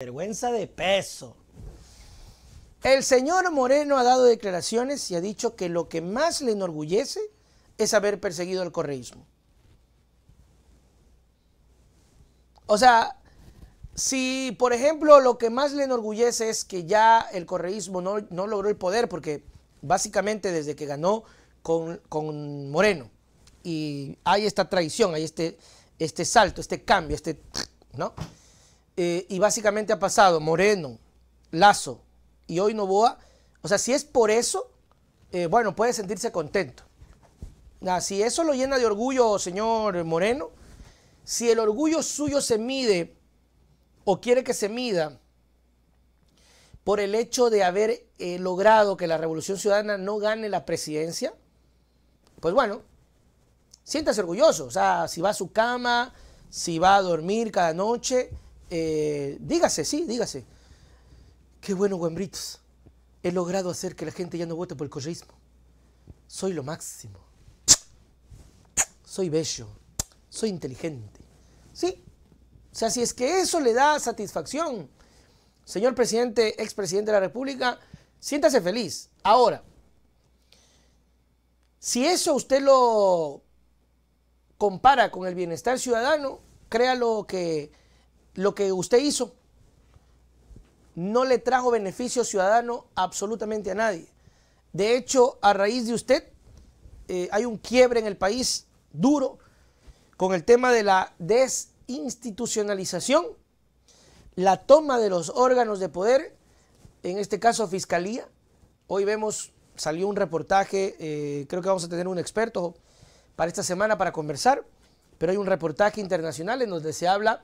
Vergüenza de peso. El señor Moreno ha dado declaraciones y ha dicho que lo que más le enorgullece es haber perseguido el correísmo. O sea, si por ejemplo lo que más le enorgullece es que ya el correísmo no, logró el poder, porque básicamente desde que ganó con, Moreno y hay esta traición, hay este, este salto, este cambio, este... ¿no? Eh, y básicamente ha pasado Moreno, Lazo y hoy Novoa. O sea, si es por eso, eh, bueno, puede sentirse contento. Ah, si eso lo llena de orgullo, señor Moreno, si el orgullo suyo se mide o quiere que se mida por el hecho de haber eh, logrado que la Revolución Ciudadana no gane la presidencia, pues bueno, siéntase orgulloso. O sea, si va a su cama, si va a dormir cada noche, eh, dígase, sí, dígase. Qué bueno, Wembritos He logrado hacer que la gente ya no vote por el correísmo. Soy lo máximo. Soy bello. Soy inteligente. ¿Sí? O sea, si es que eso le da satisfacción, señor presidente, ex presidente de la República, siéntase feliz. Ahora, si eso usted lo compara con el bienestar ciudadano, créalo que lo que usted hizo no le trajo beneficio ciudadano absolutamente a nadie. De hecho, a raíz de usted eh, hay un quiebre en el país duro con el tema de la desinstitucionalización, la toma de los órganos de poder, en este caso Fiscalía. Hoy vemos, salió un reportaje, eh, creo que vamos a tener un experto para esta semana para conversar, pero hay un reportaje internacional en donde se habla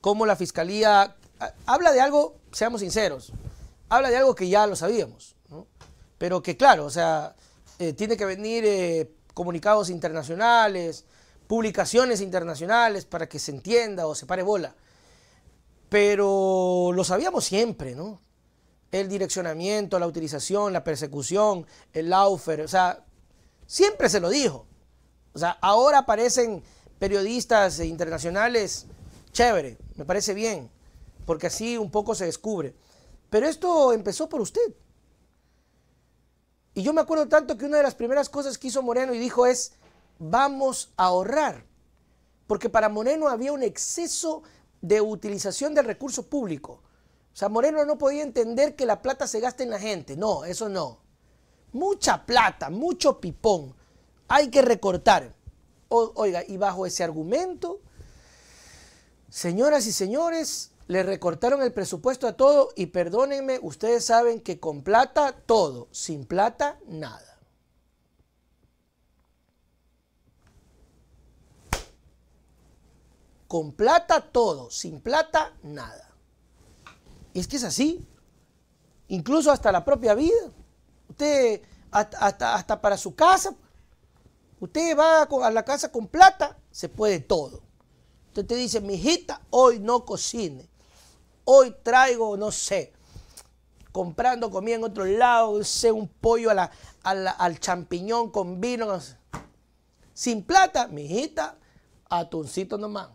cómo la fiscalía ah, habla de algo, seamos sinceros, habla de algo que ya lo sabíamos, ¿no? pero que claro, o sea, eh, tiene que venir eh, comunicados internacionales, publicaciones internacionales para que se entienda o se pare bola. Pero lo sabíamos siempre, ¿no? El direccionamiento, la utilización, la persecución, el laufer, o sea, siempre se lo dijo. O sea, ahora aparecen periodistas internacionales Chévere, me parece bien, porque así un poco se descubre. Pero esto empezó por usted. Y yo me acuerdo tanto que una de las primeras cosas que hizo Moreno y dijo es, vamos a ahorrar. Porque para Moreno había un exceso de utilización del recurso público. O sea, Moreno no podía entender que la plata se gaste en la gente. No, eso no. Mucha plata, mucho pipón. Hay que recortar. oiga, y bajo ese argumento, Señoras y señores, le recortaron el presupuesto a todo y perdónenme, ustedes saben que con plata todo, sin plata nada. Con plata todo, sin plata nada. Y es que es así. Incluso hasta la propia vida. Usted, hasta, hasta para su casa. Usted va a la casa con plata, se puede todo. Entonces te dice, mi hijita, hoy no cocine. Hoy traigo, no sé, comprando comida en otro lado, sé, un pollo al champiñón con vino. Sin plata, mi hijita, atuncito nomás.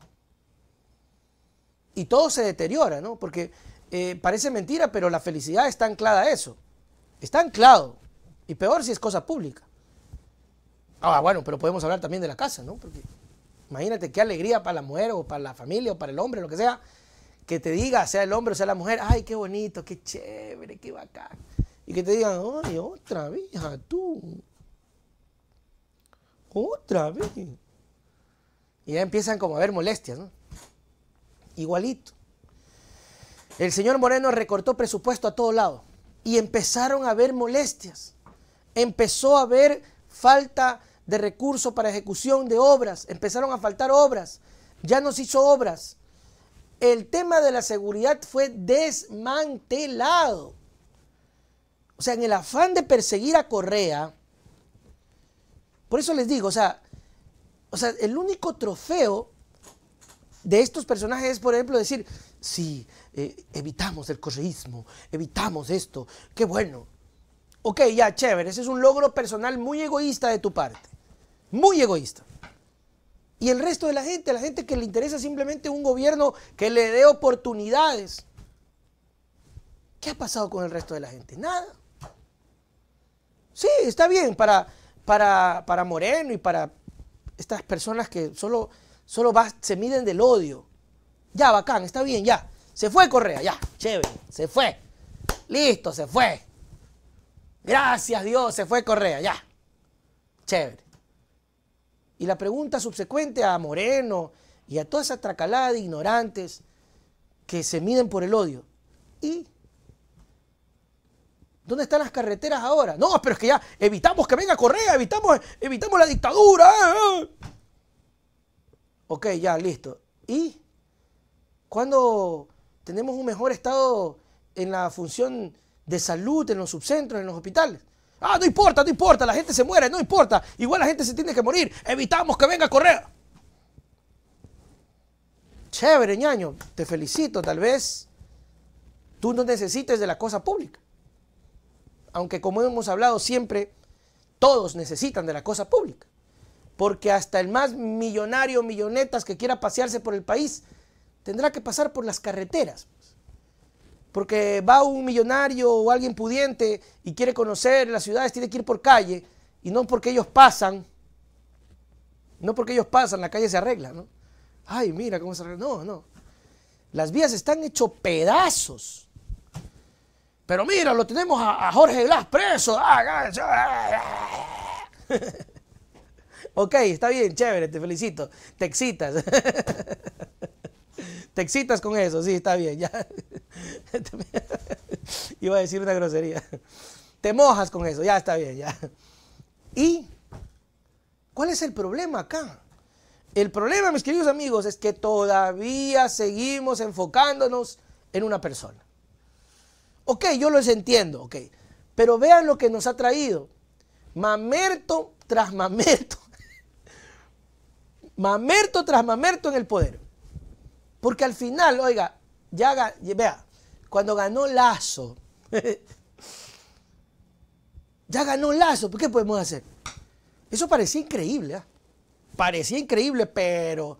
Y todo se deteriora, ¿no? Porque eh, parece mentira, pero la felicidad está anclada a eso. Está anclado. Y peor si es cosa pública. Ah, bueno, pero podemos hablar también de la casa, ¿no? Porque Imagínate qué alegría para la mujer o para la familia o para el hombre, lo que sea, que te diga, sea el hombre o sea la mujer, ay, qué bonito, qué chévere, qué bacán. Y que te digan, ay, otra vieja, tú. Otra vez. Y ya empiezan como a haber molestias, ¿no? Igualito. El señor Moreno recortó presupuesto a todo lado y empezaron a haber molestias. Empezó a haber falta de recursos para ejecución de obras, empezaron a faltar obras, ya nos hizo obras. El tema de la seguridad fue desmantelado. O sea, en el afán de perseguir a Correa, por eso les digo, o sea, o sea, el único trofeo de estos personajes es, por ejemplo, decir, si, eh, evitamos el correísmo, evitamos esto, qué bueno. Ok, ya, chévere, ese es un logro personal muy egoísta de tu parte muy egoísta. Y el resto de la gente, la gente que le interesa simplemente un gobierno que le dé oportunidades. ¿Qué ha pasado con el resto de la gente? Nada. Sí, está bien para, para, Moreno y para estas personas que solo, solo se miden del odio. Ya, bacán, está bien, ya. Se fue Correa, ya, chévere, se fue. Listo, se fue. Gracias Dios, se fue Correa, ya. Chévere. Y la pregunta subsecuente a Moreno y a toda esa tracalada de ignorantes que se miden por el odio. ¿Y dónde están las carreteras ahora? No, pero es que ya evitamos que venga Correa, evitamos, evitamos la dictadura. ¿eh? Ok, ya, listo. ¿Y cuándo tenemos un mejor estado en la función de salud, en los subcentros, en los hospitales? Ah, no importa, no importa, la gente se muere, no importa. Igual la gente se tiene que morir. Evitamos que venga a correr. Chévere, ñaño, te felicito, tal vez tú no necesites de la cosa pública. Aunque como hemos hablado siempre, todos necesitan de la cosa pública. Porque hasta el más millonario, millonetas que quiera pasearse por el país, tendrá que pasar por las carreteras. Porque va un millonario o alguien pudiente y quiere conocer las ciudades, tiene que ir por calle. Y no porque ellos pasan, no porque ellos pasan, la calle se arregla, ¿no? Ay, mira cómo se arregla. No, no. Las vías están hechas pedazos. Pero mira, lo tenemos a, Jorge Blas preso. Ah, ah, ah, ok, está bien, chévere, te felicito. Te excitas. te excitas con eso, sí, está bien, ya. Iba a decir una grosería. Te mojas con eso, ya está bien, ya. ¿Y cuál es el problema acá? El problema, mis queridos amigos, es que todavía seguimos enfocándonos en una persona. Ok, yo los entiendo, ok. Pero vean lo que nos ha traído. Mamerto tras mamerto. mamerto tras mamerto en el poder. Porque al final, oiga, ya vea, cuando ganó Lazo, ya ganó Lazo, ¿qué podemos hacer? Eso parecía increíble, ¿ah? parecía increíble, pero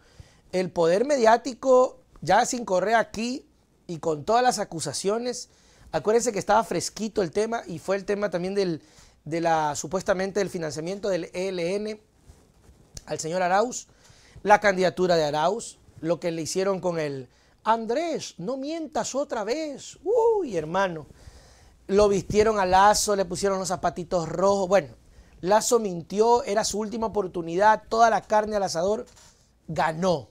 el poder mediático, ya sin correr aquí y con todas las acusaciones, acuérdense que estaba fresquito el tema y fue el tema también del, de la supuestamente del financiamiento del ELN al señor Arauz, la candidatura de Arauz, lo que le hicieron con el Andrés, no mientas otra vez. Uy, hermano. Lo vistieron a Lazo, le pusieron los zapatitos rojos. Bueno, Lazo mintió, era su última oportunidad, toda la carne al asador. Ganó.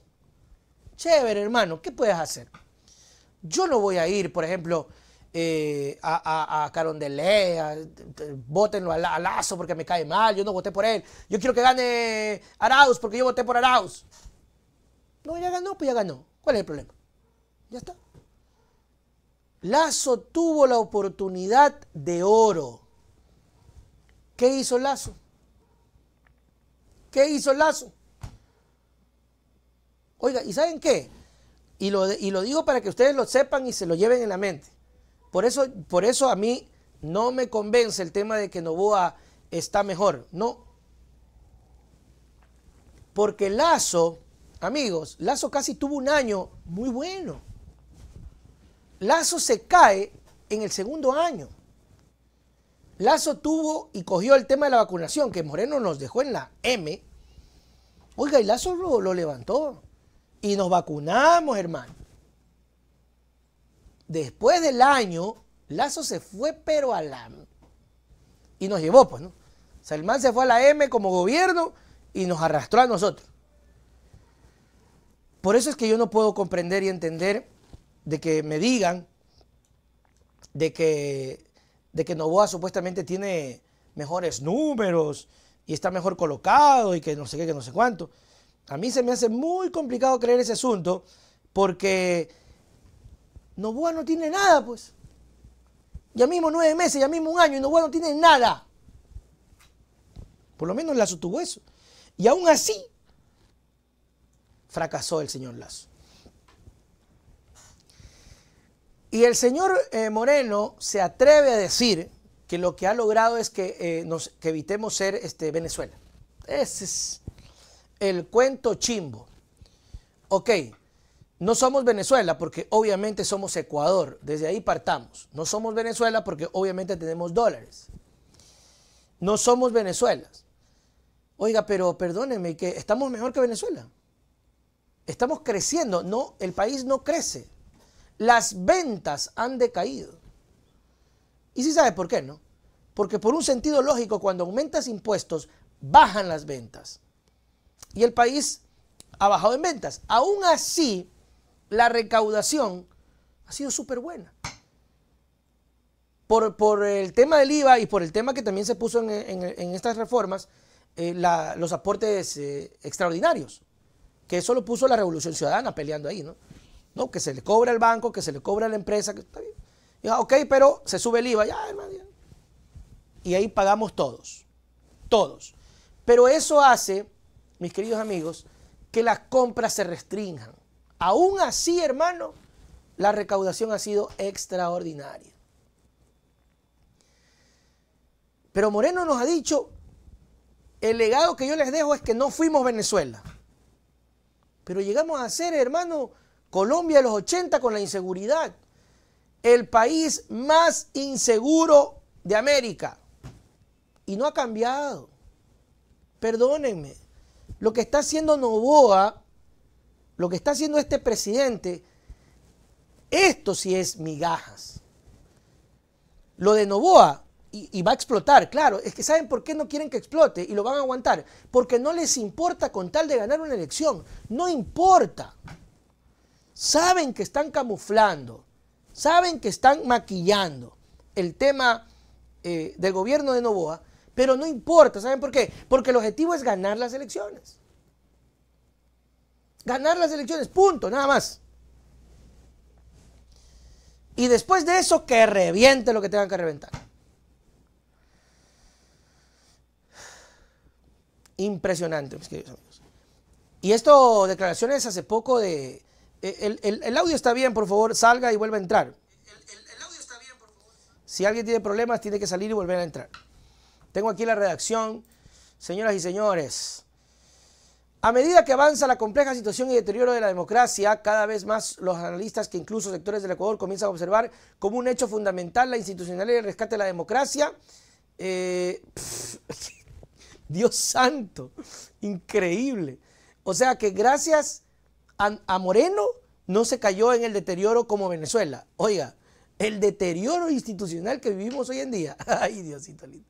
Chévere, hermano, ¿qué puedes hacer? Yo no voy a ir, por ejemplo, eh, a, a, votenlo a, Lazo porque me cae mal, yo no voté por él. Yo quiero que gane Arauz porque yo voté por Arauz. No, ya ganó, pues ya ganó. ¿Cuál es el problema? Ya está. Lazo tuvo la oportunidad de oro. ¿Qué hizo Lazo? ¿Qué hizo Lazo? Oiga, ¿y saben qué? Y lo, digo para que ustedes lo sepan y se lo lleven en la mente. Por eso, por eso a mí no me convence el tema de que Novoa está mejor. No. Porque Lazo, amigos, Lazo casi tuvo un año muy bueno. Lazo se cae en el segundo año. Lazo tuvo y cogió el tema de la vacunación que Moreno nos dejó en la M. Oiga, y Lazo lo, levantó. Y nos vacunamos, hermano. Después del año, Lazo se fue, pero a la... Y nos llevó, pues, ¿no? Salmán se fue a la M como gobierno y nos arrastró a nosotros. Por eso es que yo no puedo comprender y entender de que me digan de que, de que Novoa supuestamente tiene mejores números y está mejor colocado y que no sé qué, que no sé cuánto. A mí se me hace muy complicado creer ese asunto porque Novoa no tiene nada, pues. Ya mismo nueve meses, ya mismo un año y Novoa no tiene nada. Por lo menos Lazo tuvo eso. Y aún así, fracasó el señor Lazo. Y el señor eh, Moreno se atreve a decir que lo que ha logrado es que, eh, nos, evitemos ser este, Venezuela. Ese es el cuento chimbo. Ok, no somos Venezuela porque obviamente somos Ecuador, desde ahí partamos. No somos Venezuela porque obviamente tenemos dólares. No somos Venezuela. Oiga, pero perdónenme que estamos mejor que Venezuela. Estamos creciendo, no, el país no crece. Las ventas han decaído. Y si sabes por qué, ¿no? Porque por un sentido lógico, cuando aumentas impuestos, bajan las ventas. Y el país ha bajado en ventas. Aún así, la recaudación ha sido súper buena. Por, el tema del IVA y por el tema que también se puso en, estas reformas, eh, los aportes eh, extraordinarios, que eso lo puso la Revolución Ciudadana peleando ahí, ¿no? Que se le cobra al banco, que se le cobra a la empresa. Que está bien. ok, pero se sube el IVA. Ya, hermano, Y ahí pagamos todos. Todos. Pero eso hace, mis queridos amigos, que las compras se restrinjan. Aún así, hermano, la recaudación ha sido extraordinaria. Pero Moreno nos ha dicho, el legado que yo les dejo es que no fuimos Venezuela. Pero llegamos a ser, hermano, Colombia de los 80 con la inseguridad. El país más inseguro de América. Y no ha cambiado. Perdónenme. Lo que está haciendo Novoa, lo que está haciendo este presidente, esto sí es migajas. Lo de Novoa, y, y, va a explotar, claro, es que saben por qué no quieren que explote y lo van a aguantar, porque no les importa con tal de ganar una elección, no importa saben que están camuflando, saben que están maquillando el tema eh, del gobierno de Novoa, pero no importa, ¿saben por qué? Porque el objetivo es ganar las elecciones. Ganar las elecciones, punto, nada más. Y después de eso, que reviente lo que tengan que reventar. Impresionante, mis queridos amigos. Y esto, declaraciones hace poco de, eh, el, audio está bien, por favor, salga y vuelva a entrar. El, audio está bien, por favor. Si alguien tiene problemas, tiene que salir y volver a entrar. Tengo aquí la redacción. Señoras y señores, a medida que avanza la compleja situación y deterioro de la democracia, cada vez más los analistas que incluso sectores del Ecuador comienzan a observar como un hecho fundamental la institucionalidad y el rescate de la democracia. Eh, Dios santo, increíble. O sea que gracias a, Moreno no se cayó en el deterioro como Venezuela. Oiga, el deterioro institucional que vivimos hoy en día. Ay, Diosito lindo.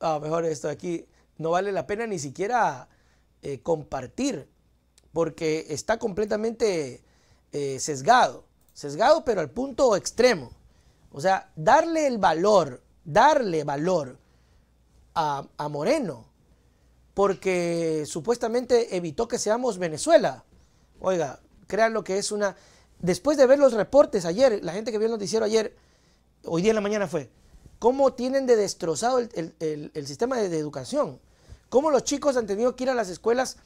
Ah, mejor esto aquí no vale la pena ni siquiera eh, compartir, porque está completamente eh, sesgado, sesgado pero al punto extremo. O sea, darle el valor, darle valor a Moreno porque supuestamente evitó que seamos Venezuela. Oiga, crean lo que es una... Después de ver los reportes ayer, la gente que vio el dijeron ayer, hoy día en la mañana fue, cómo tienen de destrozado el, sistema de, de, educación, cómo los chicos han tenido que ir a las escuelas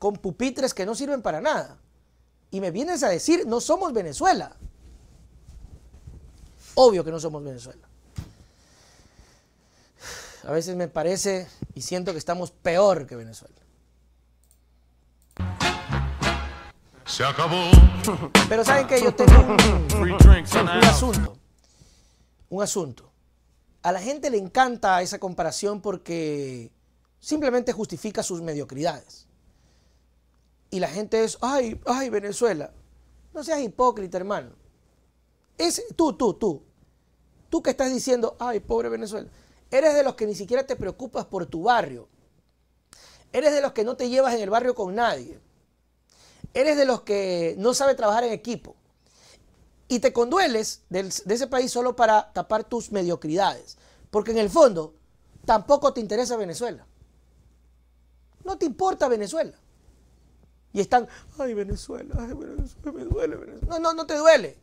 con pupitres que no sirven para nada. Y me vienes a decir, no somos Venezuela. Obvio que no somos Venezuela. A veces me parece y siento que estamos peor que Venezuela. Se acabó. Pero saben que yo tengo un, asunto. Un asunto. A la gente le encanta esa comparación porque simplemente justifica sus mediocridades. Y la gente es, ay, ay, Venezuela. No seas hipócrita, hermano. Es, tú, tú, tú. Tú que estás diciendo, ay, pobre Venezuela. Eres de los que ni siquiera te preocupas por tu barrio. Eres de los que no te llevas en el barrio con nadie. Eres de los que no sabe trabajar en equipo. Y te condueles de ese país solo para tapar tus mediocridades. Porque en el fondo tampoco te interesa Venezuela. No te importa Venezuela. Y están, ay Venezuela, ay Venezuela, me duele Venezuela. No, no, no te duele.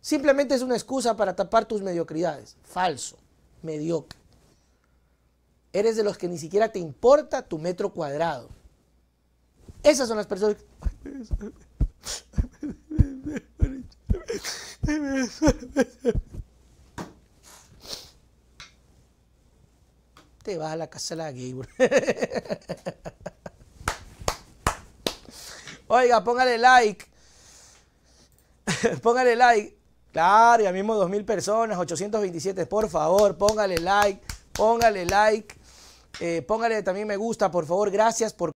Simplemente es una excusa para tapar tus mediocridades. Falso, mediocre. Eres de los que ni siquiera te importa tu metro cuadrado. Esas son las personas. Te vas a la casa de la gay. Oiga, póngale like. póngale like. Claro, ya mismo 2.000 personas, 827. Por favor, póngale like. Póngale like. Eh, póngale también me gusta, por favor. Gracias por